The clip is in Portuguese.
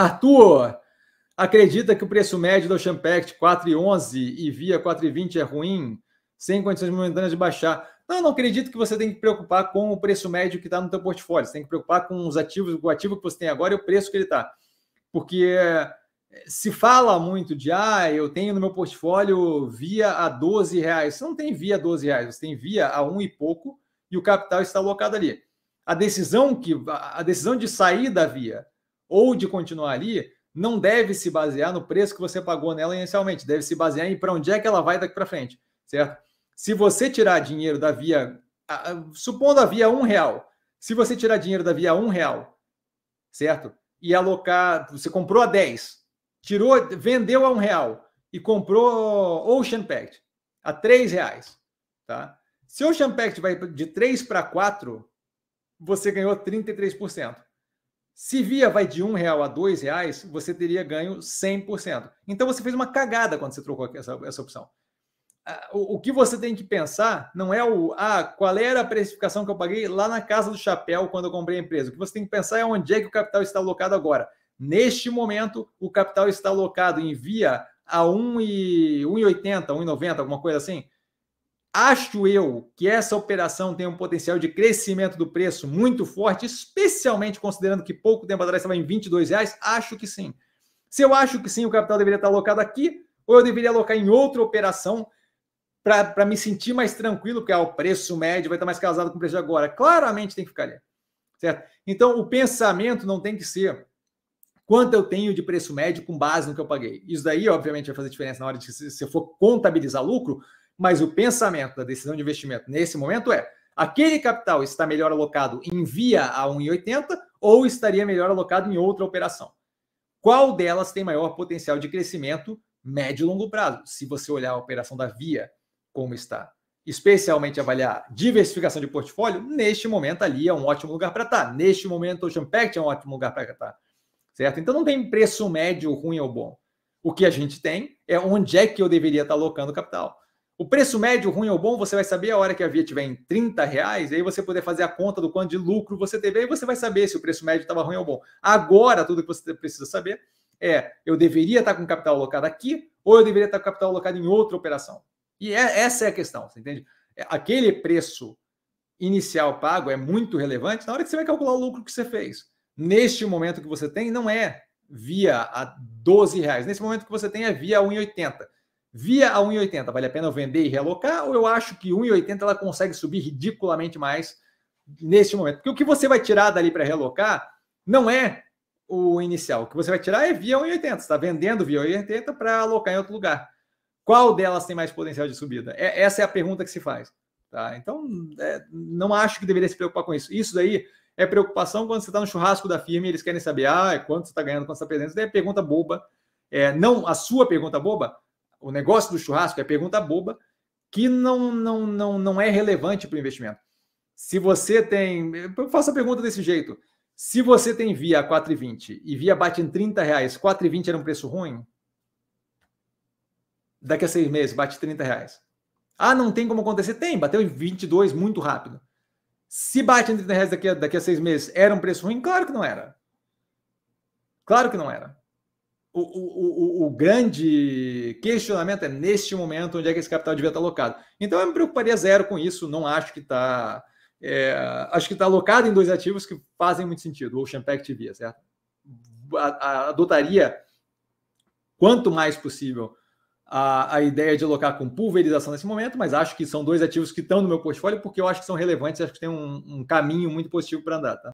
Arthur, acredita que o preço médio do Ocean Pact 4,11 e via 4,20 é ruim, sem condições momentâneas de baixar? Não, não acredito que você tem que preocupar com o preço médio que está no teu portfólio. Você tem que preocupar com os ativos, o ativo que você tem agora e o preço que ele está. Porque eh, se fala muito de ah, eu tenho no meu portfólio via a 12 reais. Você não tem via a 12 reais, você tem via a um e pouco e o capital está alocado ali. A decisão que a decisão de sair da via ou de continuar ali, não deve se basear no preço que você pagou nela inicialmente, deve se basear em para onde é que ela vai daqui para frente, certo? Se você tirar dinheiro da via, supondo a via um real, se você tirar dinheiro da via um real, certo? E alocar, você comprou a 10, tirou, vendeu a um real e comprou Ocean Pact a três reais, tá? Se o Ocean Pact vai de 3 para 4, você ganhou 33%. Se via vai de um real a dois reais, você teria ganho 100%. Então você fez uma cagada quando você trocou essa, essa opção. Ah, o, que você tem que pensar não é o ah, qual era a precificação que eu paguei lá na casa do chapéu quando eu comprei a empresa. O que você tem que pensar é onde é que o capital está alocado agora. Neste momento, o capital está alocado em via a 1,80, 1,90, alguma coisa assim. Acho eu que essa operação tem um potencial de crescimento do preço muito forte, especialmente considerando que pouco tempo atrás estava em 22 reais. Acho que sim. Se eu acho que sim, o capital deveria estar alocado aqui, ou eu deveria alocar em outra operação para me sentir mais tranquilo, porque ah, o preço médio vai estar mais casado com o preço de agora. Claramente tem que ficar ali. Certo? Então, o pensamento não tem que ser quanto eu tenho de preço médio com base no que eu paguei. Isso daí, obviamente, vai fazer diferença na hora de se, se for contabilizar lucro, mas o pensamento da decisão de investimento nesse momento é: aquele capital está melhor alocado em via a 1,80 ou estaria melhor alocado em outra operação? Qual delas tem maior potencial de crescimento médio e longo prazo? Se você olhar a operação da via como está, especialmente avaliar diversificação de portfólio, neste momento ali é um ótimo lugar para estar. Neste momento, o Ocean Pact é um ótimo lugar para estar. Certo? Então não tem preço médio ruim ou bom. O que a gente tem é onde é que eu deveria estar alocando capital. O preço médio, ruim ou bom, você vai saber a hora que a via tiver em 30 reais, aí você poder fazer a conta do quanto de lucro você teve, aí você vai saber se o preço médio estava ruim ou bom. Agora, tudo que você precisa saber é, eu deveria estar com capital alocado aqui ou eu deveria estar com capital alocado em outra operação? E é, essa é a questão, você entende? É, aquele preço inicial pago é muito relevante na hora que você vai calcular o lucro que você fez. Neste momento que você tem, não é via a 12 reais. Nesse momento que você tem, é via 1,80 Via a 1,80, vale a pena eu vender e realocar? Ou eu acho que 1,80 ela consegue subir ridiculamente mais neste momento? Porque o que você vai tirar dali para realocar não é o inicial. O que você vai tirar é via 1,80. está vendendo via 1,80 para alocar em outro lugar. Qual delas tem mais potencial de subida? É, essa é a pergunta que se faz. Tá? Então, é, não acho que deveria se preocupar com isso. Isso daí é preocupação quando você está no churrasco da firma e eles querem saber ah, é quanto você está ganhando, quanto você está perdendo. Isso daí é pergunta boba. É, não, a sua pergunta boba o negócio do churrasco é pergunta boba que não, não, não, não é relevante para o investimento. Se você tem. Eu faço a pergunta desse jeito. Se você tem via a 4,20 e via bate em 30 reais, 4,20 era um preço ruim? Daqui a seis meses, bate 30 reais. Ah, não tem como acontecer? Tem, bateu em 22 muito rápido. Se bate em 30 reais daqui a, daqui a seis meses, era um preço ruim? Claro que não era. Claro que não era o, o, o, o, grande questionamento é neste momento onde é que esse capital devia estar alocado. Então eu me preocuparia zero com isso, não acho que está. É, acho que está alocado em dois ativos que fazem muito sentido, o Ocean Pact via, certo? Adotaria quanto mais possível a, a ideia de alocar com pulverização nesse momento, mas acho que são dois ativos que estão no meu portfólio porque eu acho que são relevantes, acho que tem um, um caminho muito positivo para andar, tá?